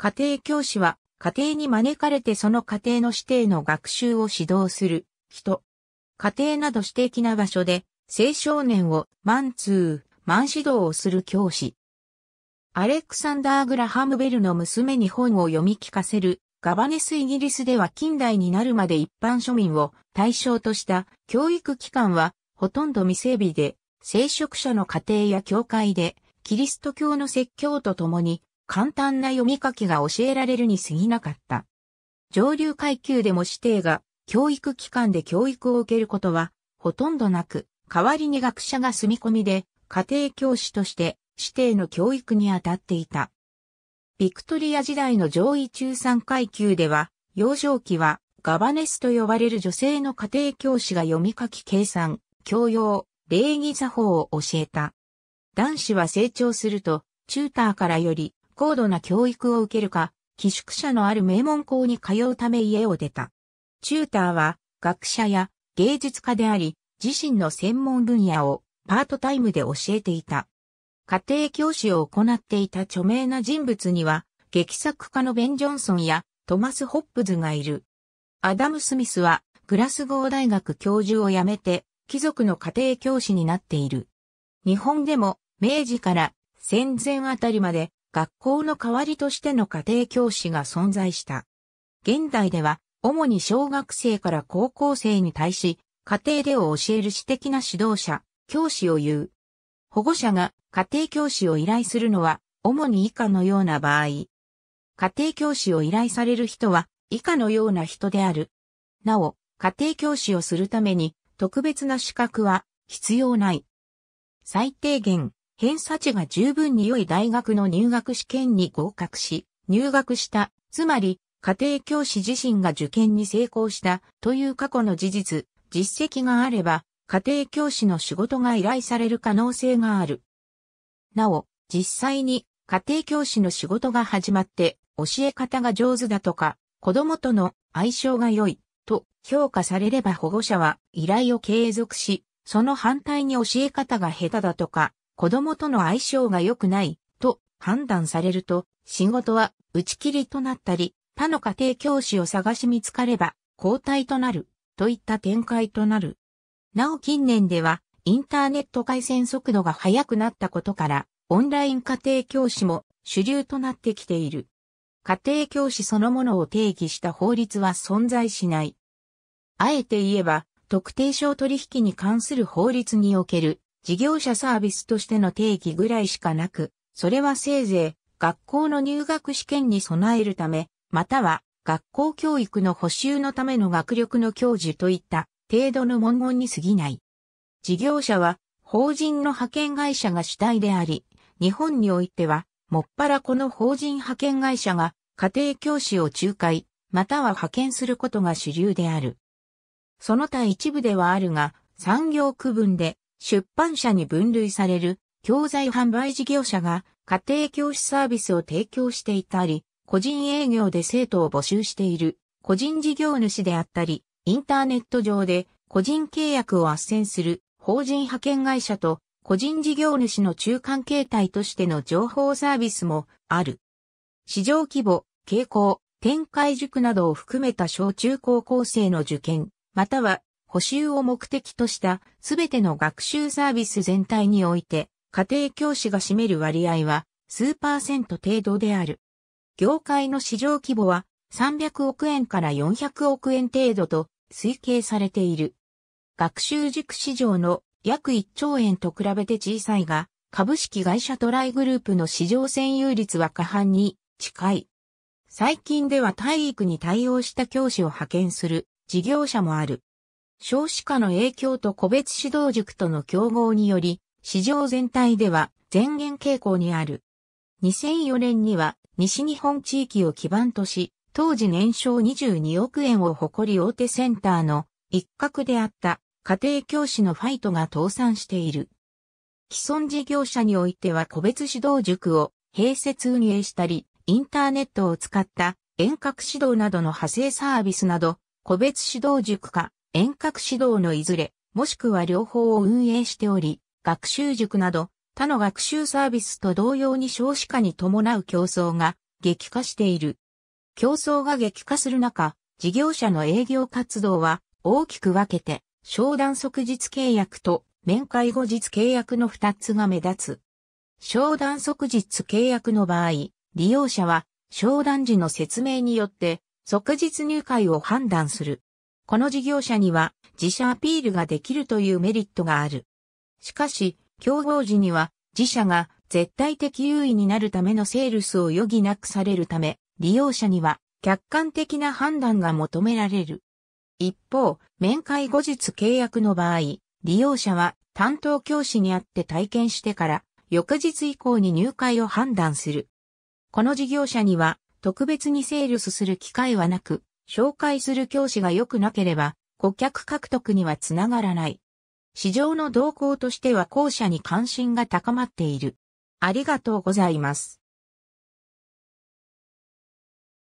家庭教師は、家庭に招かれてその家庭の指定の学習を指導する人。家庭など私的な場所で、青少年を満通、満指導をする教師。アレクサンダー・グラハム・ベルの娘に本を読み聞かせる、ガバネスイギリスでは近代になるまで一般庶民を対象とした教育機関は、ほとんど未整備で、聖職者の家庭や教会で、キリスト教の説教とともに、簡単な読み書きが教えられるに過ぎなかった。上流階級でも指定が教育機関で教育を受けることはほとんどなく、代わりに学者が住み込みで家庭教師として指定の教育に当たっていた。ビクトリア時代の上位中産階級では、幼少期はガバネスと呼ばれる女性の家庭教師が読み書き計算、教養、礼儀作法を教えた。男子は成長すると、チューターからより高度な教育を受けるか、寄宿舎のある名門校に通うため家を出た。チューターは学者や芸術家であり、自身の専門分野をパートタイムで教えていた。家庭教師を行っていた著名な人物には、劇作家のベン・ジョンソンやトマス・ホップズがいる。アダム・スミスはグラスゴー大学教授を辞めて、貴族の家庭教師になっている。日本でも明治から戦前あたりまで学校の代わりとしての家庭教師が存在した。現代では、主に小学生から高校生に対し、家庭でを教える私的な指導者、教師を言う。保護者が家庭教師を依頼するのは、主に以下のような場合。家庭教師を依頼される人は、以下のような人である。なお、家庭教師をするために、特別な資格は必要ない。最低限、偏差値が十分に良い大学の入学試験に合格し、入学した、つまり、家庭教師自身が受験に成功したという過去の事実、実績があれば、家庭教師の仕事が依頼される可能性がある。なお、実際に家庭教師の仕事が始まって教え方が上手だとか、子供との相性が良いと評価されれば保護者は依頼を継続し、その反対に教え方が下手だとか、子供との相性が良くない、と判断されると、仕事は打ち切りとなったり、他の家庭教師を探し見つかれば、交代となる、といった展開となる。なお近年では、インターネット回線速度が速くなったことから、オンライン家庭教師も主流となってきている。家庭教師そのものを定義した法律は存在しない。あえて言えば、特定商取引に関する法律における事業者サービスとしての定義ぐらいしかなく、それはせいぜい学校の入学試験に備えるため、または学校教育の補修のための学力の教授といった程度の文言に過ぎない。事業者は法人の派遣会社が主体であり、日本においては、もっぱらこの法人派遣会社が家庭教師を仲介、または派遣することが主流である。その他一部ではあるが、産業区分で出版社に分類される教材販売事業者が家庭教師サービスを提供していたり、個人営業で生徒を募集している個人事業主であったり、インターネット上で個人契約を斡旋する法人派遣会社と個人事業主の中間形態としての情報サービスもある。市場規模、傾向、展開塾などを含めた小中高校生の受験、または補修を目的としたすべての学習サービス全体において、家庭教師が占める割合は数パーセント程度である。業界の市場規模は300億円から400億円程度と推計されている。学習塾市場の約1兆円と比べて小さいが、株式会社トライグループの市場占有率は過半に近い。最近では体育に対応した教師を派遣する事業者もある。少子化の影響と個別指導塾との競合により、市場全体では前減傾向にある。2004年には西日本地域を基盤とし、当時年商22億円を誇り大手センターの一角であった家庭教師のファイトが倒産している。既存事業者においては個別指導塾を併設運営したり、インターネットを使った遠隔指導などの派生サービスなど、個別指導塾化、遠隔指導のいずれ、もしくは両方を運営しており、学習塾など他の学習サービスと同様に少子化に伴う競争が激化している。競争が激化する中、事業者の営業活動は大きく分けて、商談即日契約と面会後日契約の2つが目立つ。商談即日契約の場合、利用者は商談時の説明によって即日入会を判断する。この事業者には自社アピールができるというメリットがある。しかし、競合時には自社が絶対的優位になるためのセールスを余儀なくされるため、利用者には客観的な判断が求められる。一方、面会後日契約の場合、利用者は担当教師に会って体験してから翌日以降に入会を判断する。この事業者には特別にセールスする機会はなく、紹介する教師が良くなければ、顧客獲得にはつながらない。市場の動向としては後者に関心が高まっている。ありがとうございます。